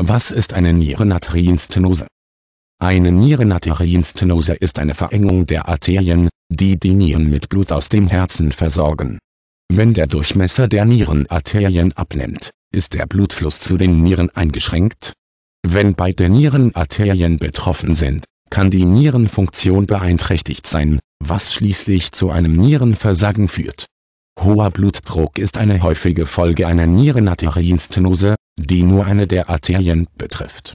Was ist eine Nierenarterienstenose? Eine Nierenarterienstenose ist eine Verengung der Arterien, die die Nieren mit Blut aus dem Herzen versorgen. Wenn der Durchmesser der Nierenarterien abnimmt, ist der Blutfluss zu den Nieren eingeschränkt. Wenn beide Nierenarterien betroffen sind, kann die Nierenfunktion beeinträchtigt sein, was schließlich zu einem Nierenversagen führt. Hoher Blutdruck ist eine häufige Folge einer Nierenarterienstenose, die nur eine der Arterien betrifft.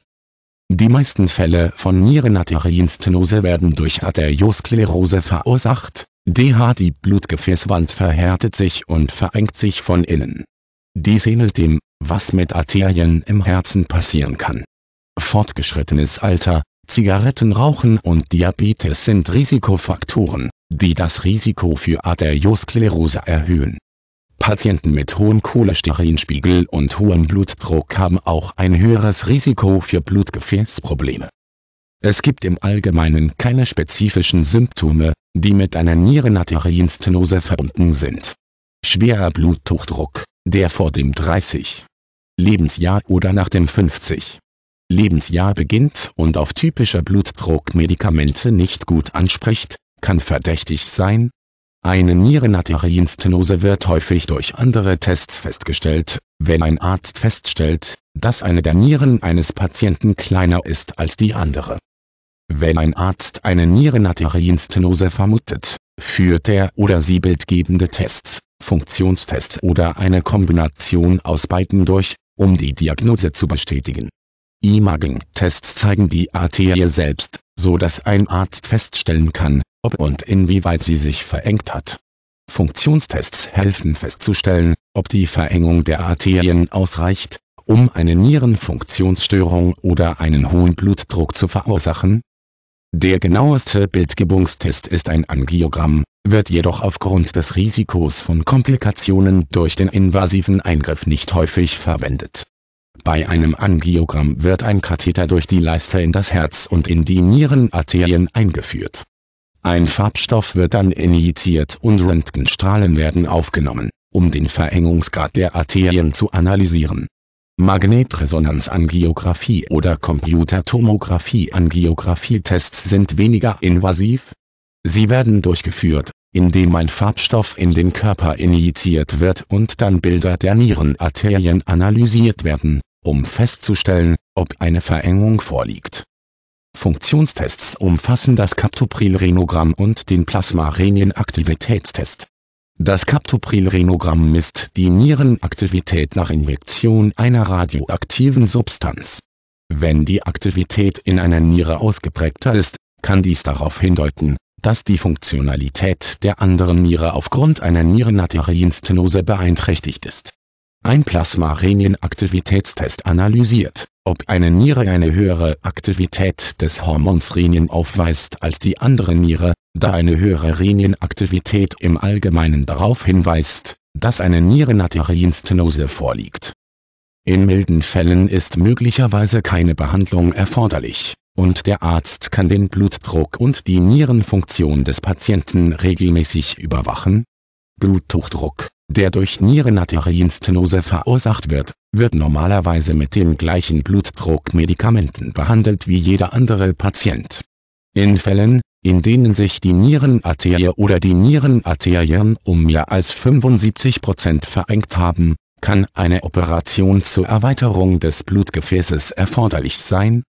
Die meisten Fälle von Nierenarterienstenose werden durch Arteriosklerose verursacht, DH die Blutgefäßwand verhärtet sich und verengt sich von innen. Dies ähnelt dem, was mit Arterien im Herzen passieren kann. Fortgeschrittenes Alter, Zigarettenrauchen und Diabetes sind Risikofaktoren, die das Risiko für Arteriosklerose erhöhen Patienten mit hohem Cholesterinspiegel und hohem Blutdruck haben auch ein höheres Risiko für Blutgefäßprobleme. Es gibt im Allgemeinen keine spezifischen Symptome, die mit einer Nierenarterienstenose verbunden sind. Schwerer Bluthochdruck, der vor dem 30. Lebensjahr oder nach dem 50. Lebensjahr beginnt und auf typische Blutdruckmedikamente nicht gut anspricht, kann verdächtig sein, eine Nierenarterienstenose wird häufig durch andere Tests festgestellt, wenn ein Arzt feststellt, dass eine der Nieren eines Patienten kleiner ist als die andere. Wenn ein Arzt eine Nierenarterienstenose vermutet, führt er oder sie bildgebende Tests, Funktionstests oder eine Kombination aus beiden durch, um die Diagnose zu bestätigen. Imaging-Tests zeigen die Arterie selbst, so dass ein Arzt feststellen kann, ob und inwieweit sie sich verengt hat. Funktionstests helfen festzustellen, ob die Verengung der Arterien ausreicht, um eine Nierenfunktionsstörung oder einen hohen Blutdruck zu verursachen. Der genaueste Bildgebungstest ist ein Angiogramm, wird jedoch aufgrund des Risikos von Komplikationen durch den invasiven Eingriff nicht häufig verwendet. Bei einem Angiogramm wird ein Katheter durch die Leiste in das Herz und in die Nierenarterien eingeführt ein Farbstoff wird dann injiziert und Röntgenstrahlen werden aufgenommen, um den Verengungsgrad der Arterien zu analysieren. Magnetresonanzangiografie oder Computertomographie-Angiografie-Tests sind weniger invasiv. Sie werden durchgeführt, indem ein Farbstoff in den Körper injiziert wird und dann Bilder der Nierenarterien analysiert werden, um festzustellen, ob eine Verengung vorliegt Funktionstests umfassen das Captopril-Renogramm und den Plasmarenien-Aktivitätstest. Das Captopril-Renogramm misst die Nierenaktivität nach Injektion einer radioaktiven Substanz. Wenn die Aktivität in einer Niere ausgeprägter ist, kann dies darauf hindeuten, dass die Funktionalität der anderen Niere aufgrund einer Nierenarterienstenose beeinträchtigt ist. Ein Plasmarenien-Aktivitätstest analysiert ob eine Niere eine höhere Aktivität des Hormons Renin aufweist als die andere Niere, da eine höhere Reninaktivität im Allgemeinen darauf hinweist, dass eine Nierenarterienstenose vorliegt. In milden Fällen ist möglicherweise keine Behandlung erforderlich, und der Arzt kann den Blutdruck und die Nierenfunktion des Patienten regelmäßig überwachen. Bluthochdruck der durch Nierenarterienstenose verursacht wird, wird normalerweise mit den gleichen Blutdruckmedikamenten behandelt wie jeder andere Patient. In Fällen, in denen sich die Nierenarterie oder die Nierenarterien um mehr als 75% verengt haben, kann eine Operation zur Erweiterung des Blutgefäßes erforderlich sein